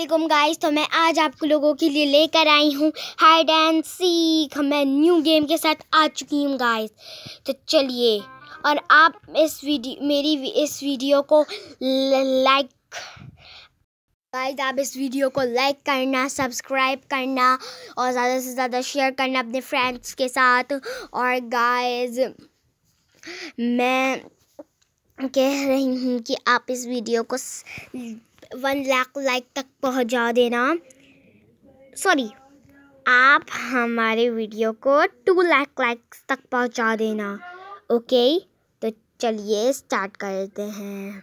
Aslam guys तो मैं आज आप लोगों के लिए लेकर आई हूँ हाइड एंड सीख मैं न्यू गेम के साथ आ चुकी हूँ गाइस तो चलिए और आप इस वीडियो मेरी इस वीडियो को लाइक गाइस आप इस वीडियो को लाइक करना सब्सक्राइब करना और ज़्यादा से ज़्यादा शेयर करना अपने फ्रेंड्स के साथ और गाइस मैं कह रही हूँ कि आप इस वीडियो को वन लाख लाइक तक पहुंचा देना सॉरी आप हमारे वीडियो को टू लाख लाइक्स तक पहुंचा देना ओके तो चलिए स्टार्ट करते हैं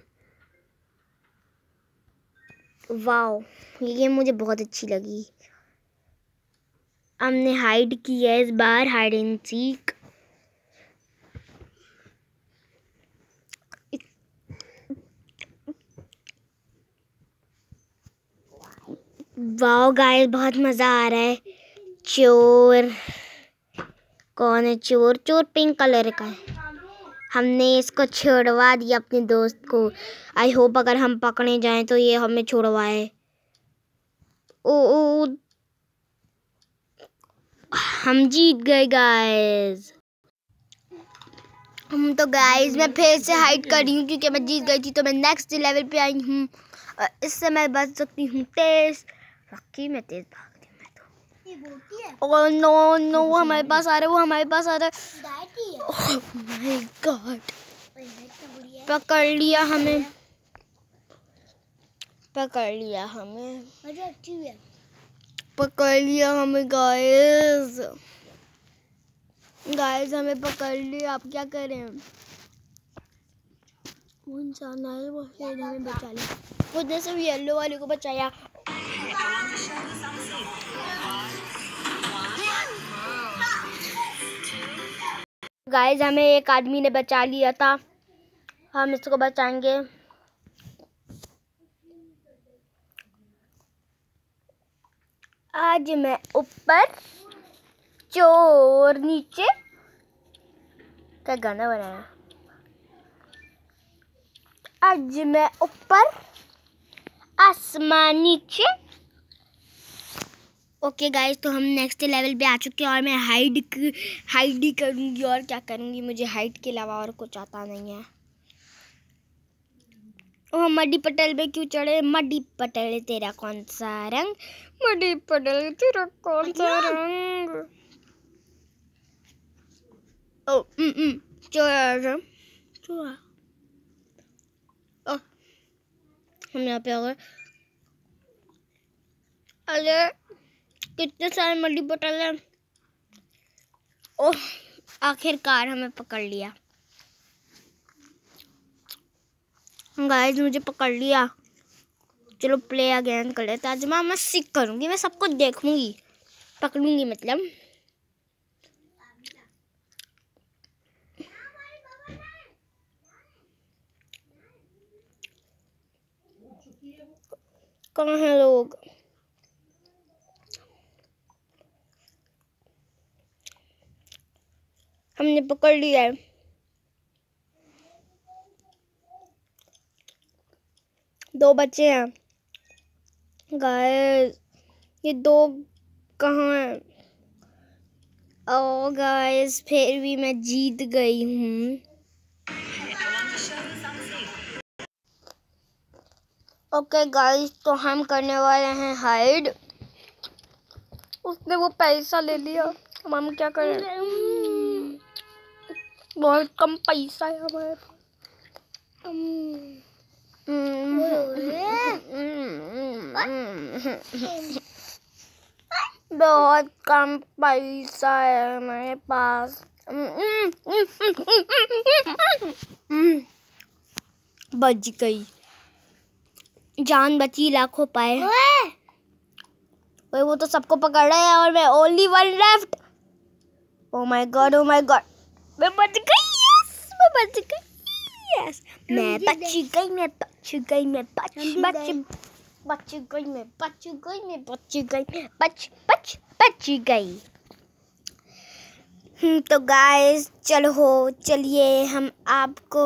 वाओ ये गेम मुझे बहुत अच्छी लगी हमने हाइड की है इस बार hide and seek wow guys बहुत मज़ा आ रहा है चोर कौन है चोर चोर पिंक कलर का है हमने इसको छोड़वा दिया अपने दोस्त को आई होप अगर हम पकड़े जाएं तो ये हमें छोड़वाए ओ, ओ, ओ हम जीत गए गाइस हम तो गाइस मैं फिर से हाइट कर रही हूँ क्योंकि मैं जीत गई थी तो मैं नेक्स्ट लेवल पे आई हूँ और इससे मैं बच सकती हूँ टेस्ट रखी मैं तेज भाग दी मैं तो ओ नो नो वो हमारे पास आ रहे वो हमारे पास आ रहे है माय oh गॉड पकड़ लिया हमें पकड़ लिया हमें पकड़ लिया हमें गाइस गाइस हमें पकड़ लिया आप क्या करें वो इंसान आए वो हमें बचा लिया वो जैसे येलो वाले को बचाया गाइज हमें एक आदमी ने बचा लिया था हम इसको बचाएंगे आज मैं ऊपर चोर नीचे क्या गाना बनाया आज मैं ऊपर आसमान नीचे ओके okay गाइज तो हम नेक्स्ट लेवल पे आ चुके हैं और मैं हाइड हाइड ही करूँगी और क्या करूँगी मुझे हाइट के अलावा और कुछ आता नहीं है ओह मडी पटेल पे क्यों चढ़े मडी पटेल तेरा कौन सा रंग मडी पटेल तेरा कौन सा रंग ओ हम यहाँ पे आ गए अरे कितने सारे मल्टी बोटल हैं और आखिरकार हमें पकड़ लिया गाइस मुझे पकड़ लिया चलो प्ले अगेन कर लेते आज मैं मैं सीख करूँगी मैं सबको देखूँगी पकड़ूँगी मतलब कहाँ हैं लोग हमने पकड़ लिया है दो बच्चे हैं गाय ये दो कहाँ हैं ओ oh, गाइस फिर भी मैं जीत गई हूँ ओके गाइस तो हम करने वाले हैं हाइड उसने वो पैसा ले लिया हम क्या करें बहुत कम पैसा है हमारे बहुत कम पैसा है हमारे पास बच गई जान बची लाखों पाए वो तो सबको पकड़ रहा है और मैं only one left oh my god oh my god मैं बच गई यस मैं बच गई यस मैं बच गई मैं बच गई मैं बच बच बच गई मैं बच गई मैं बच गई बच बच बच गई तो गाइस चलो चलिए हम आपको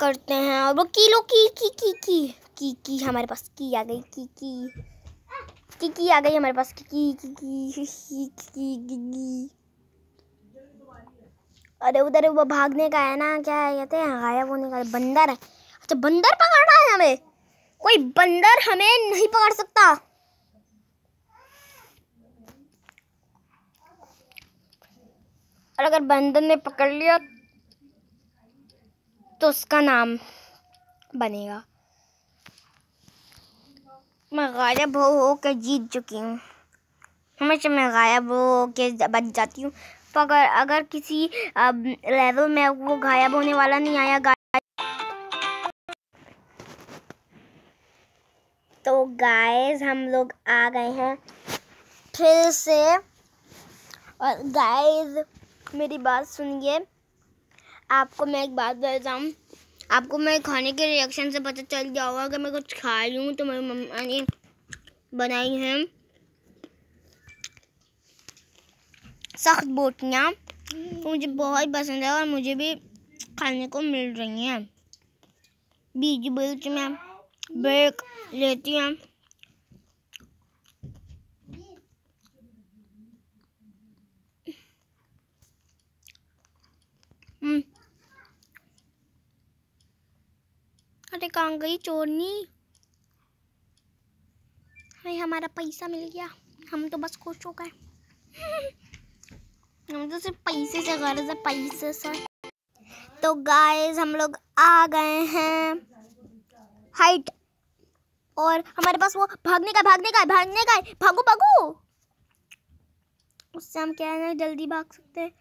करते हैं और वो किलो की की की की की की हमारे पास की आ गई की की की की आ गई हमारे पास की की की की की अरे उधर वो भागने का है ना क्या है कहते हैं गायब होने का बंदर है अच्छा बंदर पकड़ना है हमें कोई बंदर हमें नहीं पकड़ सकता और अगर बंदर ने पकड़ लिया तो उसका नाम बनेगा मैं गायब हो हो के जीत चुकी हूँ हमेशा मैं गायब हो के बच जाती हूँ तो अगर अगर किसी लेवल में वो गायब होने वाला नहीं आया तो गाइस हम लोग आ गए हैं फिर से और गाइस मेरी बात सुनिए आपको मैं एक बात बताऊँ आपको मैं खाने के रिएक्शन से पता चल गया होगा अगर मैं कुछ खा रही हूँ तो मेरी मम्मा ने बनाई है सख्त बोटियाँ हम्म। मुझे बहुत पसंद है और मुझे भी खाने को मिल रही हैं बीच बीच में ब्रेक लेती हैं हम्म। अरे कहाँ गई चोरनी हमें हमारा पैसा मिल गया हम तो बस खुश हो गए हम तो सिर्फ पैसे से कर रहे पैसे से तो गाइस हम लोग आ गए हैं हाइट और हमारे पास वो भागने का भागने का भागने का भागो भागो उससे हम क्या है ना जल्दी भाग सकते हैं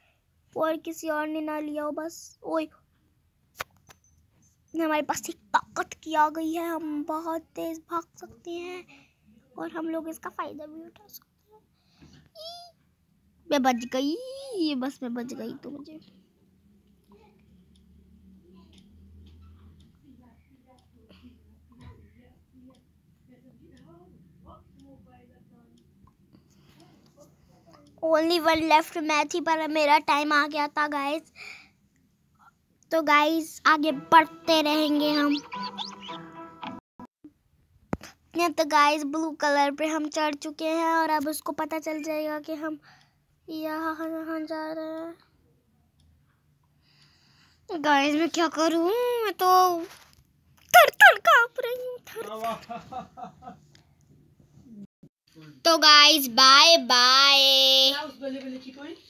और किसी और ने ना लिया हो बस ओए हमारे पास एक ताकत की आ गई है हम बहुत तेज़ भाग सकते हैं और हम लोग इसका फ़ायदा भी उठा सकते हैं मैं बच गई ये बस मैं बच गई तो मुझे ओनली वन लेफ्ट मैच ही पर मेरा टाइम आ गया था गाइस तो गाइस आगे बढ़ते रहेंगे हम तो गाइस ब्लू कलर पे हम चढ़ चुके हैं और अब उसको पता चल जाएगा कि हम यहाँ यहाँ जा रहे हैं गाइस मैं क्या करूँ मैं तो थर थर काँप रही हूँ तो गाइस बाय बाय